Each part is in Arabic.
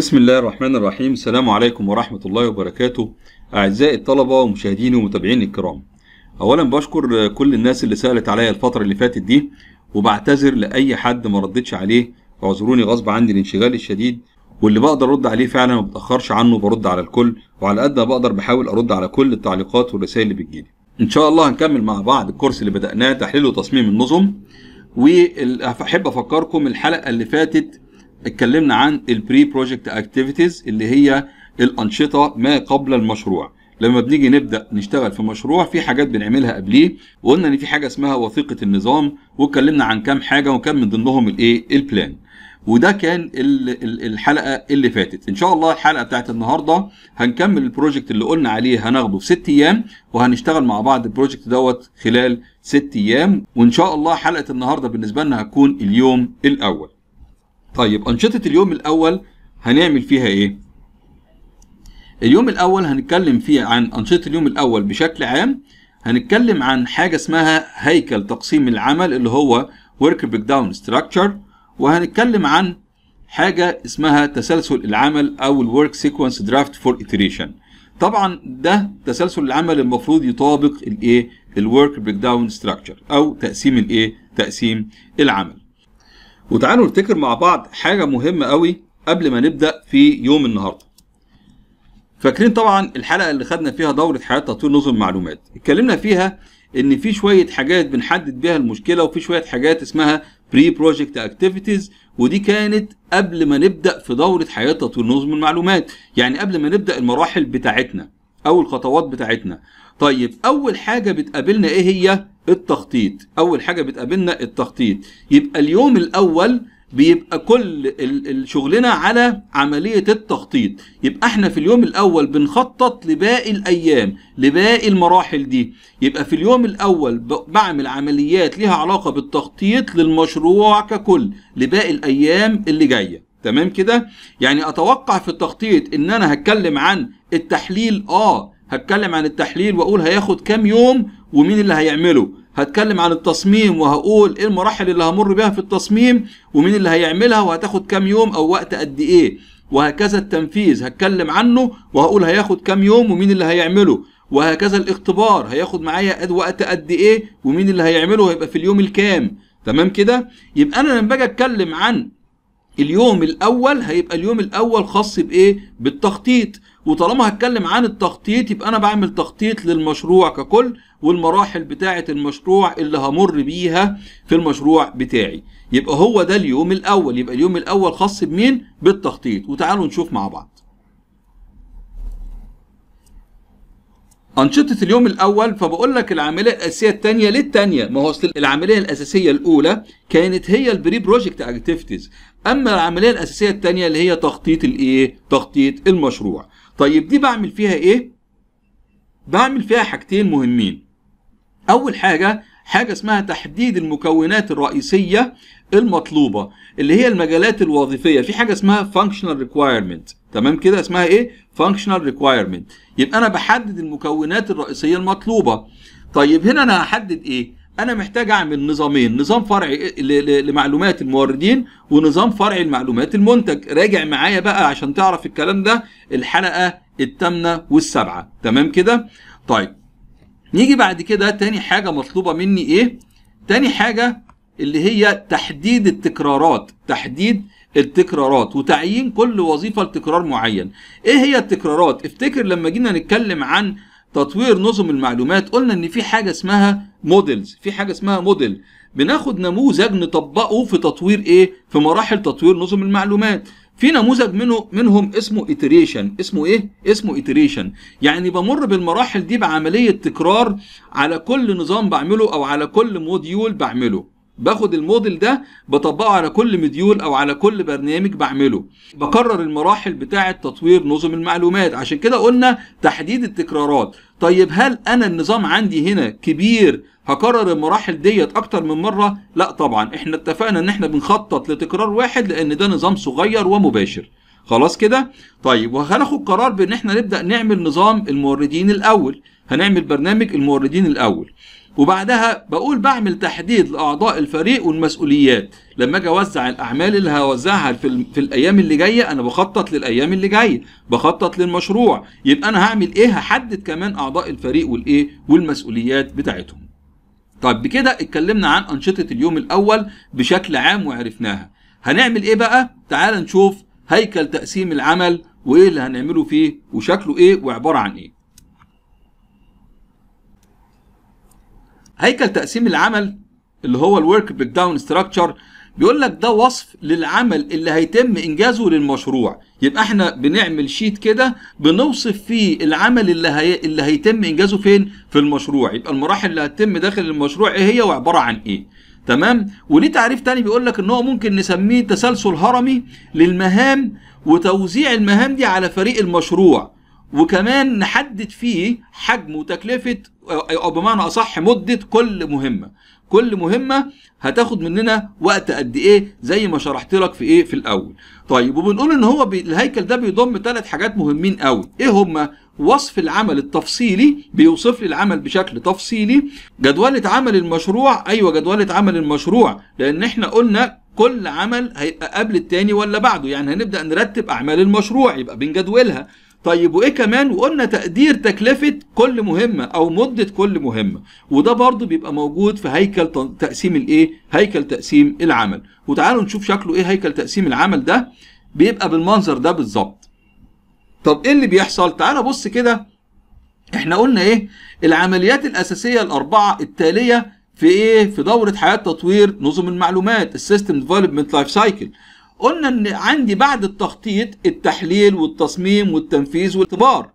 بسم الله الرحمن الرحيم السلام عليكم ورحمة الله وبركاته أعزائي الطلبة ومشاهدين ومتابعين الكرام أولا بشكر كل الناس اللي سألت عليا الفترة اللي فاتت دي وبعتذر لأي حد ما ردتش عليه اعذروني غصب عني الانشغال الشديد واللي بقدر ارد عليه فعلا ما بتاخرش عنه برد على الكل وعلى قد ما بقدر بحاول ارد على كل التعليقات والرسائل اللي بتجيلي ان شاء الله هنكمل مع بعض الكورس اللي بدأناه تحليل وتصميم النظم واحب افكركم الحلقة اللي فاتت اتكلمنا عن البري بروجكت اكتيفيتيز اللي هي الانشطه ما قبل المشروع لما بنيجي نبدا نشتغل في مشروع في حاجات بنعملها قبليه وقلنا ان في حاجه اسمها وثيقه النظام واتكلمنا عن كام حاجه وكان من ضمنهم الايه البلان وده كان الحلقه اللي فاتت ان شاء الله الحلقه بتاعت النهارده هنكمل البروجكت اللي قلنا عليه هناخده في ست ايام وهنشتغل مع بعض البروجكت دوت خلال ست ايام وان شاء الله حلقه النهارده بالنسبه لنا هتكون اليوم الاول طيب أنشطة اليوم الأول هنعمل فيها إيه؟ اليوم الأول هنتكلم فيه عن أنشطة اليوم الأول بشكل عام هنتكلم عن حاجة اسمها هيكل تقسيم العمل اللي هو Work Breakdown Structure وهنتكلم عن حاجة اسمها تسلسل العمل أو الورك سيكونس درافت فور iteration طبعا ده تسلسل العمل المفروض يطابق الايه الورك بريك داون ستراكشر او تقسيم الايه تقسيم العمل وتعالوا نفتكر مع بعض حاجة مهمة قوي قبل ما نبدأ في يوم النهاردة فاكرين طبعا الحلقة اللي خدنا فيها دورة حياة تطوير نظم المعلومات اتكلمنا فيها ان في شوية حاجات بنحدد بيها المشكلة وفي شوية حاجات اسمها بري بروجكت اكتيفيتيز ودي كانت قبل ما نبدأ في دورة حياة تطوير نظم المعلومات يعني قبل ما نبدأ المراحل بتاعتنا او الخطوات بتاعتنا طيب أول حاجة بتقابلنا إيه هي؟ التخطيط أول حاجة بتقابلنا التخطيط يبقى اليوم الأول بيبقى كل شغلنا على عملية التخطيط يبقى احنا في اليوم الاول بنخطط لباقي الايام لباقي المراحل دي يبقى في اليوم الاول بعمل عمليات ليها علاقة بالتخطيط للمشروع ككل لباقي الايام اللي جاية تمام كده يعني اتوقع في التخطيط ان انا هتكلم عن التحليل اه هتكلم عن التحليل واقول هياخد كام يوم ومين اللي هيعمله هتكلم عن التصميم وهقول ايه المراحل اللي همر بيها في التصميم ومين اللي هيعملها وهتاخد كام يوم او وقت قد ايه وهكذا التنفيذ هتكلم عنه وهقول هياخد كام يوم ومين اللي هيعمله وهكذا الاختبار هياخد معايا وقت قد ايه ومين اللي هيعمله هيبقى في اليوم الكام تمام كده يبقى انا لما باجي اتكلم عن اليوم الاول هيبقى اليوم الاول خاص بايه بالتخطيط وطالما هتكلم عن التخطيط يبقى انا بعمل تخطيط للمشروع ككل والمراحل بتاعه المشروع اللي همر بيها في المشروع بتاعي يبقى هو ده اليوم الاول يبقى اليوم الاول خاص بمين بالتخطيط وتعالوا نشوف مع بعض أنشطة اليوم الأول فبقول لك العملية الأساسية الثانية للثانية ما هو أصل العملية الأساسية الأولى كانت هي البري بروجكت أكتيفيتيز أما العملية الأساسية الثانية اللي هي تخطيط الإيه؟ تخطيط المشروع طيب دي بعمل فيها إيه؟ بعمل فيها حاجتين مهمين أول حاجة حاجة اسمها تحديد المكونات الرئيسية المطلوبة اللي هي المجالات الوظيفية في حاجة اسمها functional requirement تمام كده اسمها ايه functional requirement يبقى انا بحدد المكونات الرئيسية المطلوبة طيب هنا انا هحدد ايه انا محتاج اعمل نظامين نظام فرعي لمعلومات الموردين ونظام فرعي لمعلومات المنتج راجع معايا بقى عشان تعرف الكلام ده الحلقة الثامنة والسابعة تمام كده طيب نيجي بعد كده تاني حاجة مطلوبة مني ايه؟ تاني حاجة اللي هي تحديد التكرارات تحديد التكرارات وتعيين كل وظيفة لتكرار معين ايه هي التكرارات؟ افتكر لما جينا نتكلم عن تطوير نظم المعلومات قلنا ان في حاجة اسمها موديلز في حاجة اسمها موديل بناخد نموذج نطبقه في تطوير ايه في مراحل تطوير نظم المعلومات في نموذج منه منهم اسمه iteration اسمه ايه اسمه iteration يعني بمر بالمراحل دي بعمليه تكرار على كل نظام بعمله او على كل موديول بعمله باخد الموديل ده بطبقه على كل مديول او على كل برنامج بعمله بكرر المراحل بتاعه تطوير نظم المعلومات عشان كده قلنا تحديد التكرارات طيب هل انا النظام عندي هنا كبير هكرر المراحل ديت اكتر من مره لا طبعا احنا اتفقنا ان احنا بنخطط لتكرار واحد لان ده نظام صغير ومباشر خلاص كده طيب وهناخد قرار بان احنا نبدا نعمل نظام الموردين الاول هنعمل برنامج الموردين الاول وبعدها بقول بعمل تحديد لاعضاء الفريق والمسؤوليات لما اجي اوزع الاعمال اللي هوزعها في, في الايام اللي جايه انا بخطط للايام اللي جايه بخطط للمشروع يبقى انا هعمل ايه هحدد كمان اعضاء الفريق والايه والمسؤوليات بتاعتهم طيب بكده اتكلمنا عن انشطه اليوم الاول بشكل عام وعرفناها هنعمل ايه بقى تعال نشوف هيكل تقسيم العمل وايه اللي هنعمله فيه وشكله ايه وعباره عن ايه هيكل تقسيم العمل اللي هو الورك بريك داون ستراكشر بيقول لك ده وصف للعمل اللي هيتم انجازه للمشروع يبقى احنا بنعمل شيت كده بنوصف فيه العمل اللي هي... اللي هيتم انجازه فين في المشروع يبقى المراحل اللي هتتم داخل المشروع ايه هي وعباره عن ايه تمام وليه تعريف تاني بيقول لك ان هو ممكن نسميه تسلسل هرمي للمهام وتوزيع المهام دي على فريق المشروع وكمان نحدد فيه حجم وتكلفه او بمعنى اصح مده كل مهمه كل مهمه هتاخد مننا وقت قد ايه زي ما شرحت لك في ايه في الاول طيب وبنقول ان هو بي... الهيكل ده بيضم ثلاث حاجات مهمين قوي ايه هما وصف العمل التفصيلي بيوصف لي العمل بشكل تفصيلي جدولة عمل المشروع ايوه جدولة عمل المشروع لان احنا قلنا كل عمل هيبقى قبل التاني ولا بعده يعني هنبدا نرتب اعمال المشروع يبقى بنجدولها طيب وايه كمان وقلنا تقدير تكلفه كل مهمه او مده كل مهمه وده برضو بيبقى موجود في هيكل تقسيم الايه هيكل تقسيم العمل وتعالوا نشوف شكله ايه هيكل تقسيم العمل ده بيبقى بالمنظر ده بالظبط طب ايه اللي بيحصل تعالى بص كده احنا قلنا ايه العمليات الاساسيه الاربعه التاليه في ايه في دوره حياه تطوير نظم المعلومات السيستم ديفلوبمنت لايف سايكل قلنا ان عندي بعد التخطيط التحليل والتصميم والتنفيذ والاختبار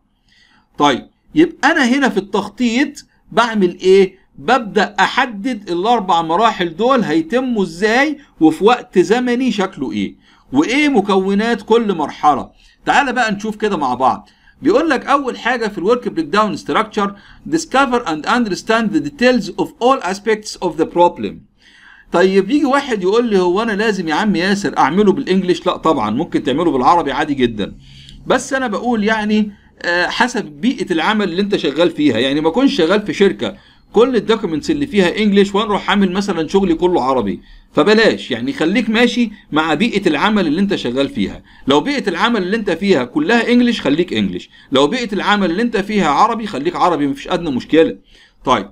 طيب يبقى انا هنا في التخطيط بعمل ايه ببدا احدد الاربع مراحل دول هيتموا ازاي وفي وقت زمني شكله ايه وايه مكونات كل مرحله تعال بقى نشوف كده مع بعض بيقول لك اول حاجه في الورك بريك داون ستراكشر discover and understand the details of all aspects of the problem طيب يجي واحد يقول لي هو انا لازم يا عم ياسر اعمله بالانجلش لا طبعا ممكن تعمله بالعربي عادي جدا بس انا بقول يعني آه، حسب بيئه العمل اللي انت شغال فيها يعني ما اكونش شغال في شركه كل الدوكيومنتس اللي فيها انجلش وانا اروح عامل مثلا شغلي كله عربي فبلاش يعني خليك ماشي مع بيئه العمل اللي انت شغال فيها لو بيئه العمل اللي انت فيها كلها انجلش خليك انجلش لو بيئه العمل اللي انت فيها عربي خليك عربي مفيش ادنى مشكله طيب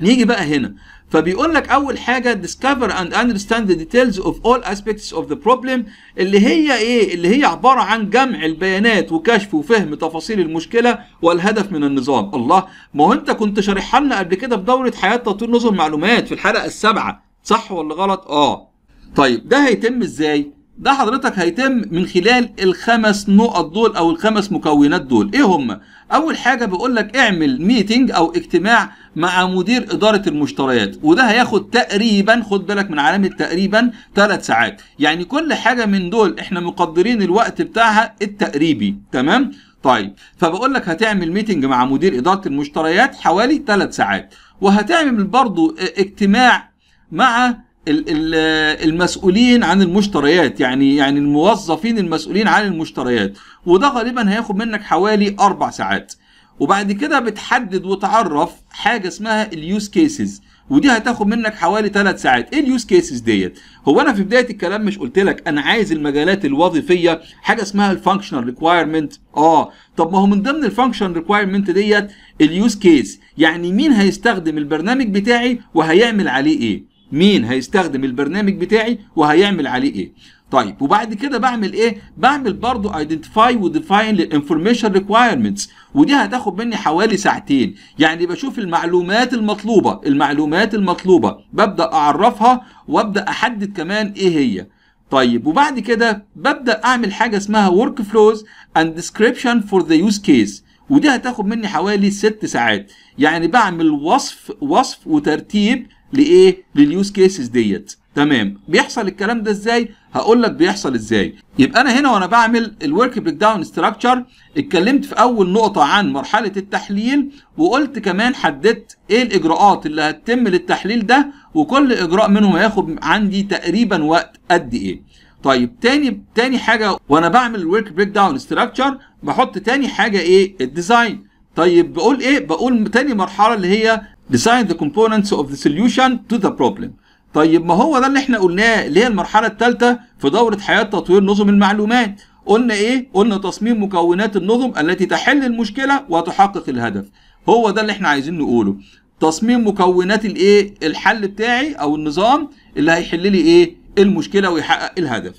نيجي بقى هنا فبيقول لك اول حاجه discover and understand the details of all aspects of the problem اللي هي ايه اللي هي عباره عن جمع البيانات وكشف وفهم تفاصيل المشكله والهدف من النظام الله ما هو انت كنت شارحها لنا قبل كده في دوره حياه تطوير نظم معلومات في الحلقه السابعه صح ولا غلط اه طيب ده هيتم ازاي ده حضرتك هيتم من خلال الخمس نقط دول او الخمس مكونات دول ايه هم اول حاجه بيقول لك اعمل ميتنج او اجتماع مع مدير اداره المشتريات وده هياخد تقريبا خد بالك من علامه تقريبا ثلاث ساعات يعني كل حاجه من دول احنا مقدرين الوقت بتاعها التقريبي تمام طيب فبقول لك هتعمل ميتنج مع مدير اداره المشتريات حوالي ثلاث ساعات وهتعمل برضو اجتماع مع المسؤولين عن المشتريات يعني يعني الموظفين المسؤولين عن المشتريات وده غالبا هياخد منك حوالي اربع ساعات وبعد كده بتحدد وتعرف حاجه اسمها اليوز كيسز ودي هتاخد منك حوالي ثلاث ساعات ايه اليوز كيسز ديت هو انا في بدايه الكلام مش قلت لك انا عايز المجالات الوظيفيه حاجه اسمها الفانكشنال ريكوايرمنت اه طب ما هو من ضمن الفانكشنال ريكوايرمنت ديت اليوز كيس يعني مين هيستخدم البرنامج بتاعي وهيعمل عليه ايه مين هيستخدم البرنامج بتاعي وهيعمل عليه ايه طيب وبعد كده بعمل ايه بعمل برضو ايدنتيفاي وديفاين للانفورميشن ريكوايرمنتس ودي هتاخد مني حوالي ساعتين يعني بشوف المعلومات المطلوبه المعلومات المطلوبه ببدا اعرفها وابدا احدد كمان ايه هي طيب وبعد كده ببدا اعمل حاجه اسمها ورك فلوز اند description فور ذا يوز كيس ودي هتاخد مني حوالي ست ساعات يعني بعمل وصف وصف وترتيب لايه لليوز كيسز ديت تمام بيحصل الكلام ده ازاي هقول لك بيحصل ازاي يبقى انا هنا وانا بعمل الورك بريك داون ستراكشر اتكلمت في اول نقطه عن مرحله التحليل وقلت كمان حددت ايه الاجراءات اللي هتتم للتحليل ده وكل اجراء منهم هياخد عندي تقريبا وقت قد ايه طيب تاني تاني حاجه وانا بعمل الورك بريك داون ستراكشر بحط تاني حاجه ايه الديزاين طيب بقول ايه بقول تاني مرحله اللي هي design the components of the solution to the problem طيب ما هو ده اللي احنا قلناه اللي هي المرحله الثالثه في دوره حياه تطوير نظم المعلومات قلنا ايه قلنا تصميم مكونات النظم التي تحل المشكله وتحقق الهدف هو ده اللي احنا عايزين نقوله تصميم مكونات الايه الحل بتاعي او النظام اللي هيحل لي ايه المشكله ويحقق الهدف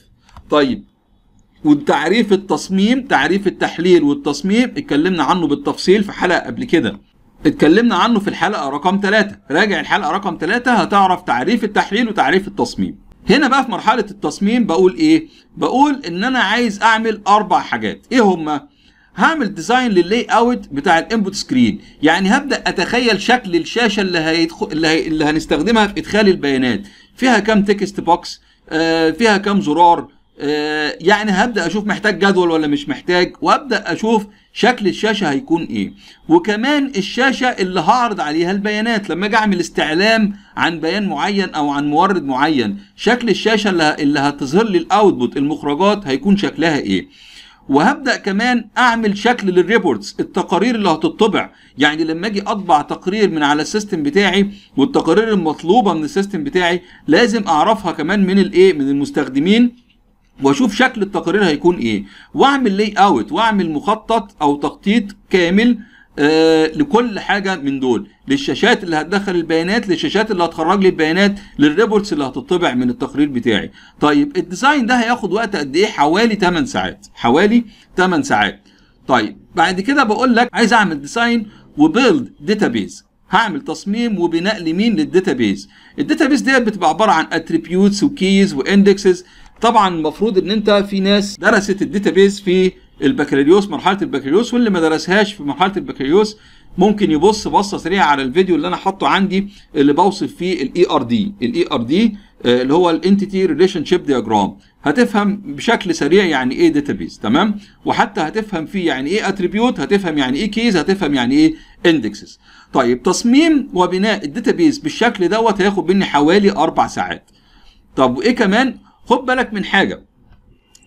طيب وتعريف التصميم تعريف التحليل والتصميم اتكلمنا عنه بالتفصيل في حلقه قبل كده اتكلمنا عنه في الحلقة رقم 3 راجع الحلقة رقم 3 هتعرف تعريف التحليل وتعريف التصميم هنا بقى في مرحلة التصميم بقول ايه بقول ان انا عايز اعمل اربع حاجات ايه هما هعمل ديزاين لللاي اوت بتاع الانبوت سكرين يعني هبدا اتخيل شكل الشاشه اللي هيدخل اللي, هي... اللي هنستخدمها في ادخال البيانات فيها كام تكست بوكس آه فيها كام زرار آه، يعني هبدا اشوف محتاج جدول ولا مش محتاج وابدا اشوف شكل الشاشه هيكون ايه وكمان الشاشه اللي هعرض عليها البيانات لما اجي اعمل استعلام عن بيان معين او عن مورد معين شكل الشاشه اللي هتظهر لي الاوتبوت المخرجات هيكون شكلها ايه وهبدا كمان اعمل شكل للريبورتس التقارير اللي هتطبع يعني لما اجي اطبع تقرير من على السيستم بتاعي والتقارير المطلوبه من السيستم بتاعي لازم اعرفها كمان من الايه من المستخدمين واشوف شكل التقارير هيكون ايه واعمل لي اوت واعمل مخطط او تخطيط كامل آه لكل حاجه من دول للشاشات اللي هتدخل البيانات للشاشات اللي هتخرج لي البيانات للريبورتس اللي هتطبع من التقرير بتاعي طيب الديزاين ده هياخد وقت قد ايه حوالي 8 ساعات حوالي 8 ساعات طيب بعد كده بقول لك عايز اعمل ديزاين وبيلد داتابيز هعمل تصميم وبناء لمين للداتابيز الداتابيز ديت بتبقى عباره عن اتريبيوتس وكيز واندكسز طبعا المفروض ان انت في ناس درست الداتابيز في البكالوريوس مرحله البكالوريوس واللي ما درسهاش في مرحله البكالوريوس ممكن يبص بصه سريعه على الفيديو اللي انا حاطه عندي اللي بوصف فيه الاي ار e دي الاي e ار آه، دي اللي هو الانتيتي ريليشن شيب دياجرام هتفهم بشكل سريع يعني ايه داتابيز تمام وحتى هتفهم فيه يعني ايه اتريبيوت هتفهم يعني ايه كيز هتفهم يعني ايه اندكسز طيب تصميم وبناء الداتابيز بالشكل دوت هياخد مني حوالي اربع ساعات طب وايه كمان خد بالك من حاجه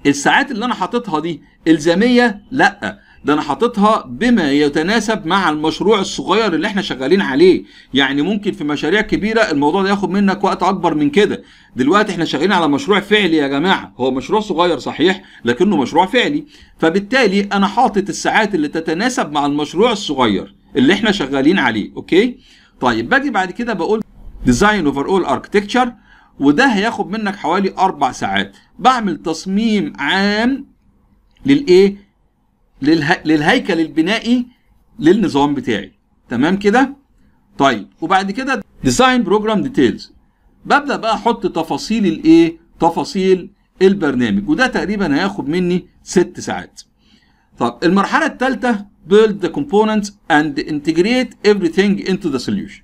الساعات اللي انا حاططها دي الزاميه لا ده انا حاططها بما يتناسب مع المشروع الصغير اللي احنا شغالين عليه يعني ممكن في مشاريع كبيره الموضوع ده ياخد منك وقت اكبر من كده دلوقتي احنا شغالين على مشروع فعلي يا جماعه هو مشروع صغير صحيح لكنه مشروع فعلي فبالتالي انا حاطط الساعات اللي تتناسب مع المشروع الصغير اللي احنا شغالين عليه اوكي طيب باجي بعد كده بقول ديزاين اوفر اول اركتكتشر وده هياخد منك حوالي اربع ساعات بعمل تصميم عام للايه للها... للهيكل البنائي للنظام بتاعي تمام كده طيب وبعد كده ديزاين بروجرام ديتيلز ببدا بقى احط تفاصيل الايه تفاصيل البرنامج وده تقريبا هياخد مني ست ساعات طب المرحله الثالثه build the components and integrate everything into the solution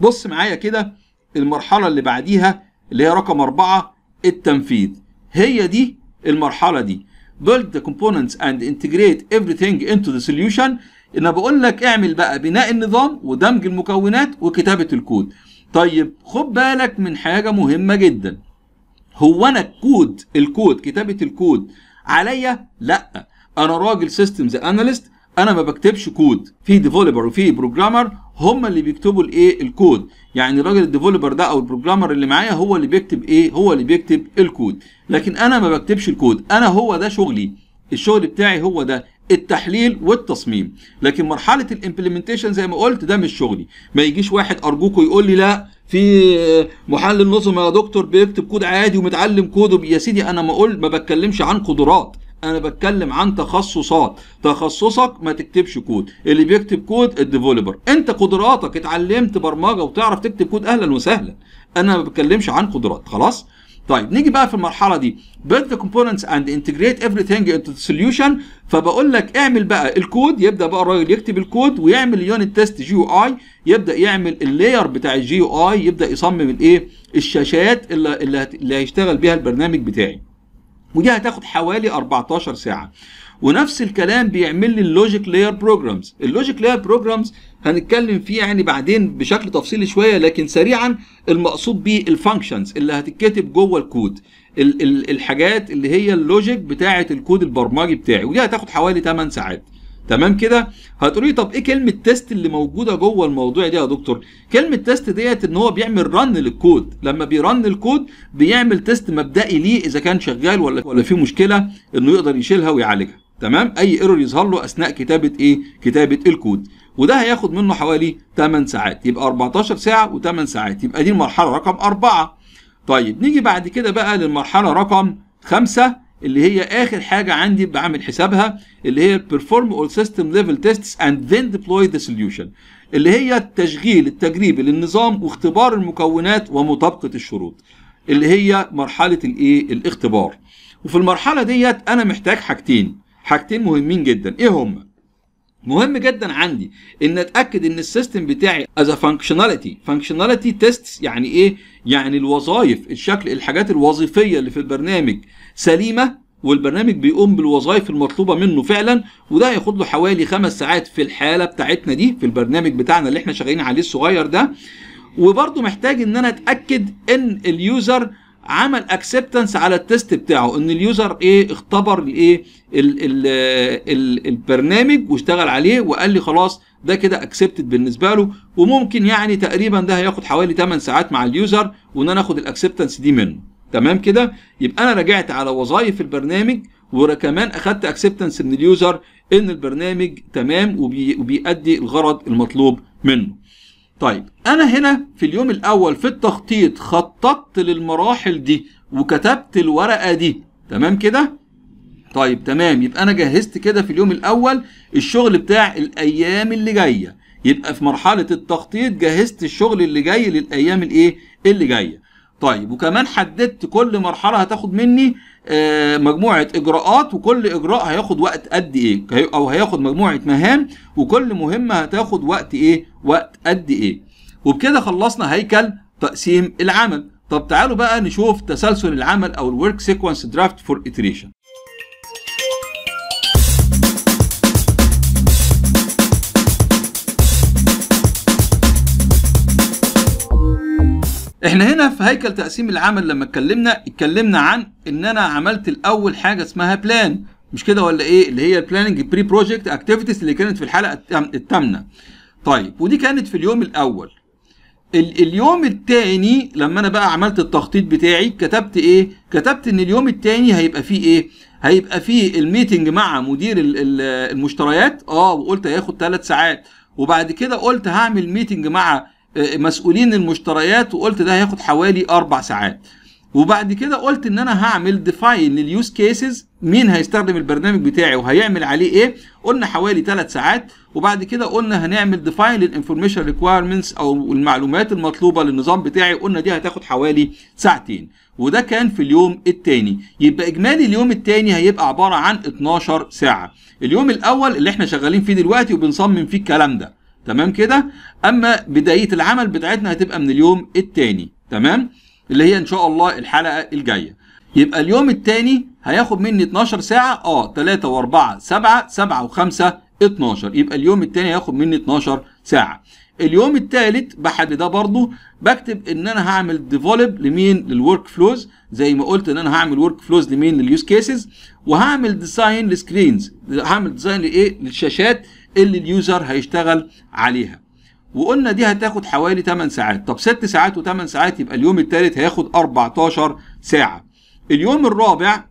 بص معايا كده المرحله اللي بعديها اللي هي رقم أربعة التنفيذ هي دي المرحله دي build the components and integrate everything into the solution انا بقول لك اعمل بقى بناء النظام ودمج المكونات وكتابه الكود طيب خد بالك من حاجه مهمه جدا هو انا الكود الكود كتابه الكود عليا لا انا راجل سيستمز اناليست انا ما بكتبش كود في ديفلوبر وفي بروجرامر هم اللي بيكتبوا الايه الكود يعني الراجل الديفلوبر ده او البروجرامر اللي معايا هو اللي بيكتب ايه هو اللي بيكتب الكود لكن انا ما بكتبش الكود انا هو ده شغلي الشغل بتاعي هو ده التحليل والتصميم لكن مرحله الامبلمنتيشن زي ما قلت ده مش شغلي ما يجيش واحد ارجوكو يقول لي لا في محلل نظم يا دكتور بيكتب كود عادي ومتعلم كود يا سيدي انا ما اقول ما بتكلمش عن قدرات انا بتكلم عن تخصصات تخصصك ما تكتبش كود اللي بيكتب كود الديفلوبر انت قدراتك اتعلمت برمجه وتعرف تكتب كود اهلا وسهلا انا ما بتكلمش عن قدرات خلاص طيب نيجي بقى في المرحله دي build the components and integrate everything into the solution فبقول لك اعمل بقى الكود يبدا بقى الراجل يكتب الكود ويعمل يونت تيست جي يو اي يبدا يعمل اللاير بتاع الجي يو اي يبدا يصمم الايه الشاشات اللي, اللي هيشتغل بيها البرنامج بتاعي ودي هتاخد حوالي 14 ساعه ونفس الكلام بيعمل لي اللوجيك لاير بروجرامز اللوجيك لاير بروجرامز هنتكلم فيه يعني بعدين بشكل تفصيلي شويه لكن سريعا المقصود بيه الفانكشنز اللي هتتكتب جوه الكود الحاجات اللي هي اللوجيك بتاعه الكود البرمجي بتاعي ودي هتاخد حوالي 8 ساعات تمام كده هتقولي طب ايه كلمه تيست اللي موجوده جوه الموضوع دي يا دكتور كلمه تيست ديت ان هو بيعمل رن للكود لما بيرن الكود بيعمل تيست مبدئي ليه اذا كان شغال ولا ولا في مشكله انه يقدر يشيلها ويعالجها تمام اي ايرور يظهر له اثناء كتابه ايه كتابه الكود وده هياخد منه حوالي 8 ساعات يبقى 14 ساعه و8 ساعات يبقى دي المرحله رقم 4 طيب نيجي بعد كده بقى للمرحله رقم 5 اللي هي اخر حاجه عندي بعمل حسابها اللي هي perform all system level tests and then deploy the solution اللي هي التشغيل التجريبي للنظام واختبار المكونات ومطابقه الشروط اللي هي مرحله الايه الاختبار وفي المرحله ديت انا محتاج حاجتين حاجتين مهمين جدا ايه هم مهم جدا عندي ان اتاكد ان السيستم بتاعي از فانكشناليتي فانكشناليتي تيست يعني ايه يعني الوظائف الشكل الحاجات الوظيفيه اللي في البرنامج سليمه والبرنامج بيقوم بالوظائف المطلوبه منه فعلا وده هياخد له حوالي خمس ساعات في الحاله بتاعتنا دي في البرنامج بتاعنا اللي احنا شغالين عليه الصغير ده وبرده محتاج ان انا اتاكد ان اليوزر عمل اكسبتنس على التيست بتاعه ان اليوزر ايه اختبر الايه البرنامج واشتغل عليه وقال لي خلاص ده كده اكسبتد بالنسبه له وممكن يعني تقريبا ده هياخد حوالي 8 ساعات مع اليوزر وان انا اخد الاكسبتنس دي منه تمام كده يبقى انا راجعت على وظائف البرنامج وكمان اخدت اكسبتنس من اليوزر ان البرنامج تمام وبيؤدي الغرض المطلوب منه طيب انا هنا في اليوم الاول في التخطيط خططت للمراحل دي وكتبت الورقه دي تمام كده طيب تمام يبقى انا جهزت كده في اليوم الاول الشغل بتاع الايام اللي جايه يبقى في مرحله التخطيط جهزت الشغل اللي جاي للايام الايه اللي جايه طيب وكمان حددت كل مرحله هتاخد مني آه، مجموعه اجراءات وكل اجراء هياخد وقت قد ايه او هياخد مجموعه مهام وكل مهمه هتاخد وقت ايه وقت قد ايه وبكده خلصنا هيكل تقسيم العمل طب تعالوا بقى نشوف تسلسل العمل او الورك سيكونس درافت فور iteration احنا هنا في هيكل تقسيم العمل لما اتكلمنا اتكلمنا عن ان انا عملت الاول حاجه اسمها بلان مش كده ولا ايه اللي هي البلاننج بري بروجكت اكتيفيتيز اللي كانت في الحلقه الثامنه طيب ودي كانت في اليوم الاول ال اليوم الثاني لما انا بقى عملت التخطيط بتاعي كتبت ايه كتبت ان اليوم الثاني هيبقى فيه ايه هيبقى فيه الميتنج مع مدير المشتريات اه وقلت هياخد ثلاث ساعات وبعد كده قلت هعمل ميتنج مع مسؤولين المشتريات وقلت ده هياخد حوالي اربع ساعات وبعد كده قلت ان انا هعمل ديفاين لليوز كيسز مين هيستخدم البرنامج بتاعي وهيعمل عليه ايه قلنا حوالي ثلاث ساعات وبعد كده قلنا هنعمل ديفاين للانفورميشن ريكويرمنتس او المعلومات المطلوبه للنظام بتاعي قلنا دي هتاخد حوالي ساعتين وده كان في اليوم الثاني يبقى اجمالي اليوم الثاني هيبقى عباره عن 12 ساعه اليوم الاول اللي احنا شغالين فيه دلوقتي وبنصمم فيه الكلام ده تمام كده اما بدايه العمل بتاعتنا هتبقى من اليوم الثاني تمام اللي هي ان شاء الله الحلقه الجايه يبقى اليوم الثاني هياخد مني 12 ساعه اه 3 و4 7 7 و5 12 يبقى اليوم الثاني هياخد مني 12 ساعه اليوم الثالث بحد ده برضو بكتب ان انا هعمل ديفولب لمين للورك فلوز زي ما قلت ان انا هعمل ورك فلوز لمين لليوز كيسز وهعمل ديزاين لسكرينز هعمل ديزاين لايه للشاشات اللي اليوزر هيشتغل عليها وقلنا دي هتاخد حوالي 8 ساعات طب 6 ساعات و8 ساعات يبقى اليوم الثالث هياخد 14 ساعه اليوم الرابع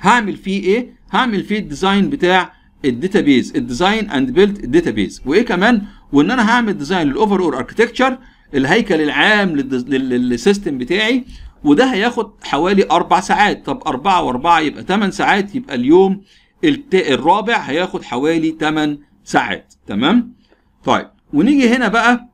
هعمل فيه ايه هعمل فيه الديزاين بتاع الداتابيز الديزاين اند بيلد الداتابيز وايه كمان وان انا هعمل ديزاين للاوفر اور اركتكتشر الهيكل العام للسيستم بتاعي وده هياخد حوالي اربع ساعات طب اربعة واربعة يبقى 8 ساعات يبقى اليوم الرابع هياخد حوالي 8 ساعات تمام طيب ونيجي هنا بقى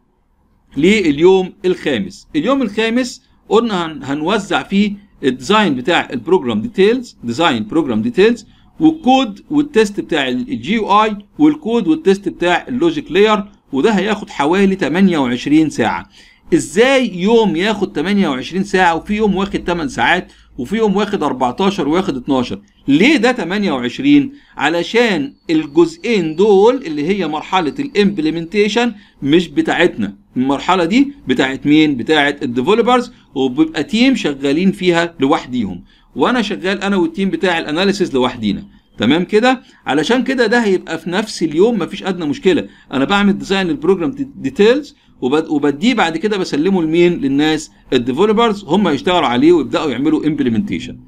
لليوم الخامس اليوم الخامس قلنا هنوزع فيه الديزاين بتاع البروجرام ديتيلز ديزاين بروجرام ديتيلز والكود والتيست بتاع الجي او اي والكود والتيست بتاع اللوجيك لاير وده هياخد حوالي 28 ساعه ازاي يوم ياخد 28 ساعه وفي يوم واخد 8 ساعات وفي يوم واخد 14 وواخد 12 ليه ده 28 علشان الجزئين دول اللي هي مرحله الامبلمنتيشن مش بتاعتنا المرحله دي بتاعت مين بتاعت الديفولبرز وبيبقى تيم شغالين فيها لوحديهم وانا شغال انا والتيم بتاع الاناليسيز لوحدينا تمام كده علشان كده ده هيبقى في نفس اليوم مفيش ادنى مشكله انا بعمل ديزاين البروجرام ديتيلز وبديه بعد كده بسلمه لمين للناس الديفلوبرز هم يشتغلوا عليه ويبداوا يعملوا امبلمنتيشن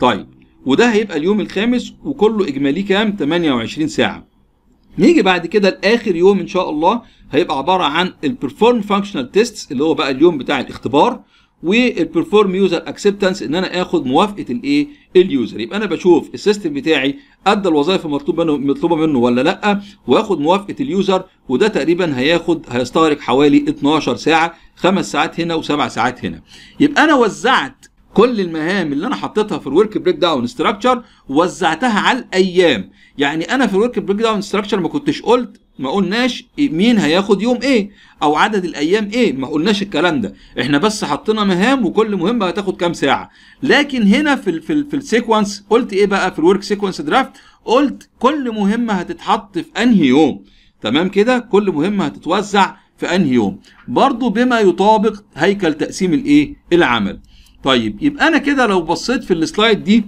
طيب وده هيبقى اليوم الخامس وكله اجمالي كام 28 ساعه نيجي بعد كده لاخر يوم ان شاء الله هيبقى عباره عن البرفورم فانكشنال تيست اللي هو بقى اليوم بتاع الاختبار والبرفورم يوزر اكسبتنس ان انا اخد موافقه الايه اليوزر يبقى انا بشوف السيستم بتاعي ادى الوظائف المطلوبه منه مطلوبه منه ولا لا واخد موافقه اليوزر وده تقريبا هياخد هيستغرق حوالي 12 ساعه خمس ساعات هنا وسبع ساعات هنا يبقى انا وزعت كل المهام اللي انا حطيتها في الورك بريك داون ستراكشر وزعتها على الايام يعني انا في الورك بريك داون ستراكشر ما كنتش قلت ما قلناش مين هياخد يوم ايه او عدد الايام ايه ما قلناش الكلام ده احنا بس حطينا مهام وكل مهمه هتاخد كام ساعه لكن هنا في الـ في, الـ في السيكونس قلت ايه بقى في الورك سيكونس درافت قلت كل مهمه هتتحط في انهي يوم تمام كده كل مهمه هتتوزع في انهي يوم برضو بما يطابق هيكل تقسيم الايه العمل طيب يبقى انا كده لو بصيت في السلايد دي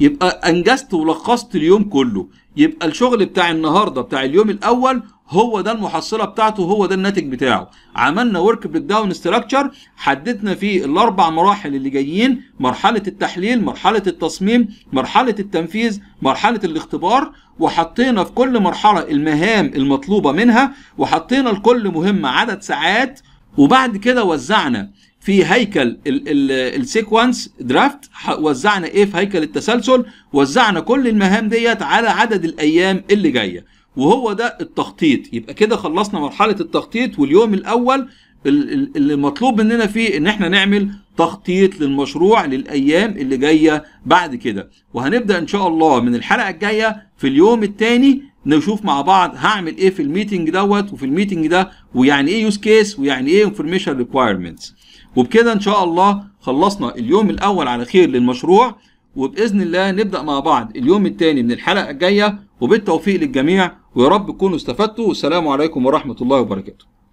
يبقى انجزت ولخصت اليوم كله يبقى الشغل بتاع النهارده بتاع اليوم الاول هو ده المحصله بتاعته هو ده الناتج بتاعه عملنا ورك بريك داون ستراكشر حددنا فيه الاربع مراحل اللي جايين مرحله التحليل مرحله التصميم مرحله التنفيذ مرحله الاختبار وحطينا في كل مرحله المهام المطلوبه منها وحطينا لكل مهمه عدد ساعات وبعد كده وزعنا في هيكل السيكونس درافت وزعنا ايه في هيكل التسلسل وزعنا كل المهام ديت على عدد الايام اللي جايه وهو ده التخطيط يبقى كده خلصنا مرحله التخطيط واليوم الاول اللي مطلوب مننا فيه ان احنا نعمل تخطيط للمشروع للايام اللي جايه بعد كده وهنبدا ان شاء الله من الحلقه الجايه في اليوم الثاني نشوف مع بعض هعمل ايه في الميتنج دوت وفي الميتنج ده ويعني ايه يوز كيس ويعني ايه انفورميشن ريكوايرمنتس وبكده ان شاء الله خلصنا اليوم الاول على خير للمشروع وباذن الله نبدا مع بعض اليوم الثاني من الحلقه الجايه وبالتوفيق للجميع ويا رب تكونوا استفدتوا والسلام عليكم ورحمه الله وبركاته